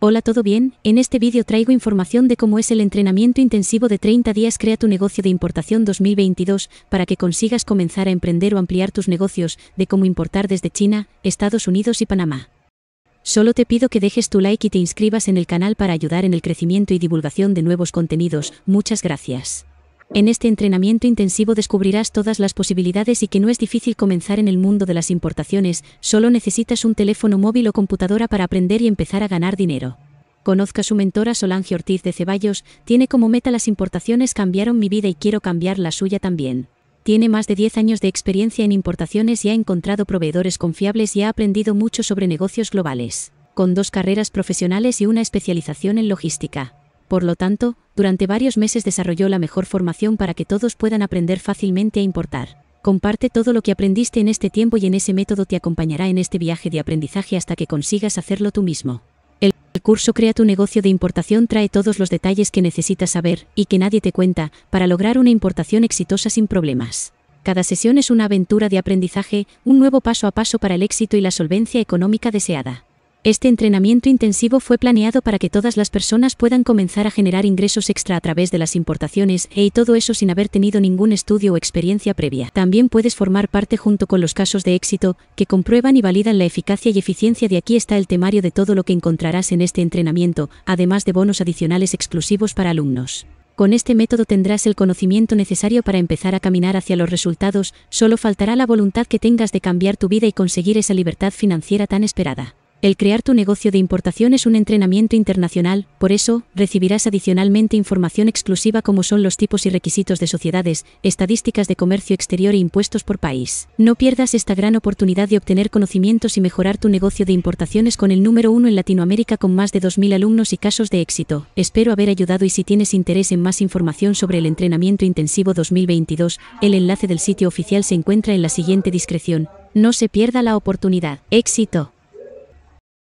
Hola, ¿todo bien? En este vídeo traigo información de cómo es el entrenamiento intensivo de 30 días Crea tu negocio de importación 2022 para que consigas comenzar a emprender o ampliar tus negocios de cómo importar desde China, Estados Unidos y Panamá. Solo te pido que dejes tu like y te inscribas en el canal para ayudar en el crecimiento y divulgación de nuevos contenidos. Muchas gracias. En este entrenamiento intensivo descubrirás todas las posibilidades y que no es difícil comenzar en el mundo de las importaciones, solo necesitas un teléfono móvil o computadora para aprender y empezar a ganar dinero. Conozca a su mentora Solange Ortiz de Ceballos, tiene como meta las importaciones cambiaron mi vida y quiero cambiar la suya también. Tiene más de 10 años de experiencia en importaciones y ha encontrado proveedores confiables y ha aprendido mucho sobre negocios globales, con dos carreras profesionales y una especialización en logística. Por lo tanto, durante varios meses desarrolló la mejor formación para que todos puedan aprender fácilmente a importar. Comparte todo lo que aprendiste en este tiempo y en ese método te acompañará en este viaje de aprendizaje hasta que consigas hacerlo tú mismo. El curso Crea tu negocio de importación trae todos los detalles que necesitas saber y que nadie te cuenta para lograr una importación exitosa sin problemas. Cada sesión es una aventura de aprendizaje, un nuevo paso a paso para el éxito y la solvencia económica deseada. Este entrenamiento intensivo fue planeado para que todas las personas puedan comenzar a generar ingresos extra a través de las importaciones e y todo eso sin haber tenido ningún estudio o experiencia previa. También puedes formar parte junto con los casos de éxito que comprueban y validan la eficacia y eficiencia de aquí está el temario de todo lo que encontrarás en este entrenamiento, además de bonos adicionales exclusivos para alumnos. Con este método tendrás el conocimiento necesario para empezar a caminar hacia los resultados, solo faltará la voluntad que tengas de cambiar tu vida y conseguir esa libertad financiera tan esperada. El crear tu negocio de importación es un entrenamiento internacional, por eso, recibirás adicionalmente información exclusiva como son los tipos y requisitos de sociedades, estadísticas de comercio exterior e impuestos por país. No pierdas esta gran oportunidad de obtener conocimientos y mejorar tu negocio de importaciones con el número uno en Latinoamérica con más de 2.000 alumnos y casos de éxito. Espero haber ayudado y si tienes interés en más información sobre el entrenamiento intensivo 2022, el enlace del sitio oficial se encuentra en la siguiente discreción. No se pierda la oportunidad. Éxito.